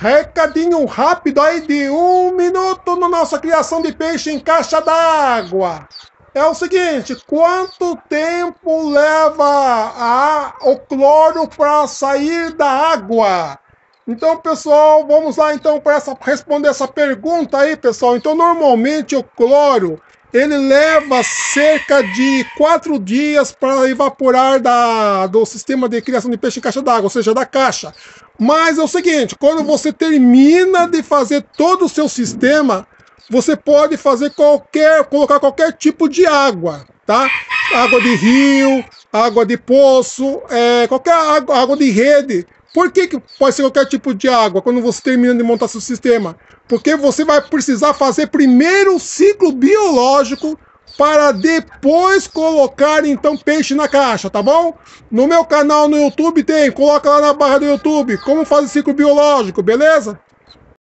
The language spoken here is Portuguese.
Recadinho rápido aí de um minuto na nossa criação de peixe em caixa d'água. É o seguinte, quanto tempo leva a, o cloro para sair da água? Então, pessoal, vamos lá então para responder essa pergunta aí, pessoal. Então, normalmente o cloro ele leva cerca de quatro dias para evaporar da, do sistema de criação de peixe em caixa d'água, ou seja, da caixa. Mas é o seguinte, quando você termina de fazer todo o seu sistema, você pode fazer qualquer, colocar qualquer tipo de água, tá? Água de rio, água de poço, é, é, qualquer água, água de rede. Por que, que pode ser qualquer tipo de água quando você termina de montar seu sistema? Porque você vai precisar fazer primeiro o ciclo biológico para depois colocar então peixe na caixa, tá bom? No meu canal no YouTube tem, coloca lá na barra do YouTube como fazer ciclo biológico, beleza?